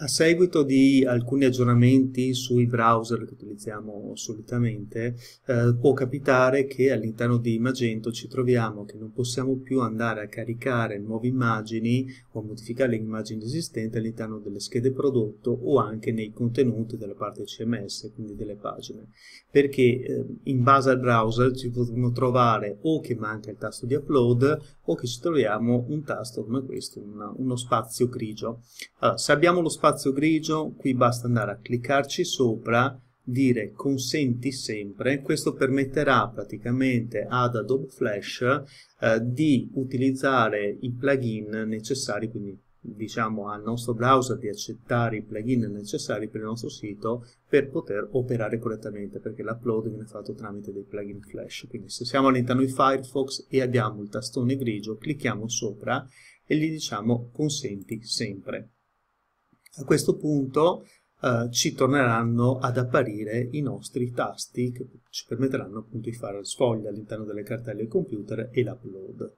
A seguito di alcuni aggiornamenti sui browser che utilizziamo solitamente, eh, può capitare che all'interno di Magento ci troviamo che non possiamo più andare a caricare nuove immagini o modificare le immagini esistenti all'interno delle schede prodotto o anche nei contenuti della parte CMS, quindi delle pagine, perché eh, in base al browser ci potremo trovare o che manca il tasto di upload o che ci troviamo un tasto come questo, una, uno spazio grigio. Allora, eh, se abbiamo lo spazio spazio grigio, qui basta andare a cliccarci sopra, dire consenti sempre, questo permetterà praticamente ad Adobe Flash eh, di utilizzare i plugin necessari, quindi diciamo al nostro browser di accettare i plugin necessari per il nostro sito per poter operare correttamente perché l'upload viene fatto tramite dei plugin flash quindi se siamo all'interno di Firefox e abbiamo il tastone grigio clicchiamo sopra e gli diciamo consenti sempre a questo punto eh, ci torneranno ad apparire i nostri tasti che ci permetteranno appunto di fare il sfoglio all'interno delle cartelle del computer e l'upload.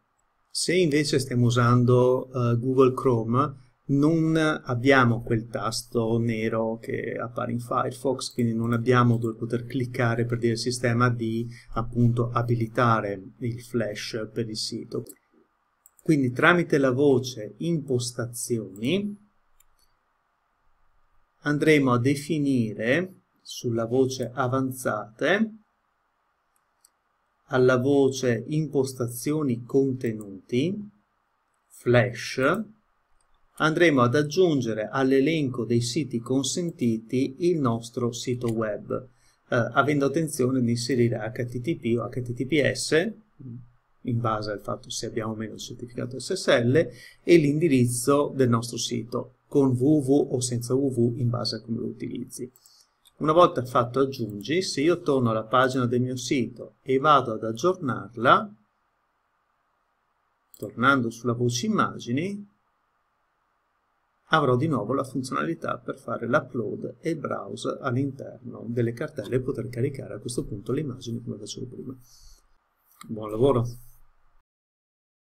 Se invece stiamo usando eh, Google Chrome non abbiamo quel tasto nero che appare in Firefox, quindi non abbiamo dove poter cliccare per dire al sistema di appunto abilitare il flash per il sito. Quindi tramite la voce impostazioni andremo a definire sulla voce avanzate alla voce impostazioni contenuti flash andremo ad aggiungere all'elenco dei siti consentiti il nostro sito web eh, avendo attenzione di inserire http o https in base al fatto se abbiamo o meno il certificato SSL e l'indirizzo del nostro sito con wv o senza wv in base a come lo utilizzi. Una volta fatto aggiungi, se io torno alla pagina del mio sito e vado ad aggiornarla, tornando sulla voce immagini, avrò di nuovo la funzionalità per fare l'upload e il browse all'interno delle cartelle e poter caricare a questo punto le immagini come facevo prima. Buon lavoro!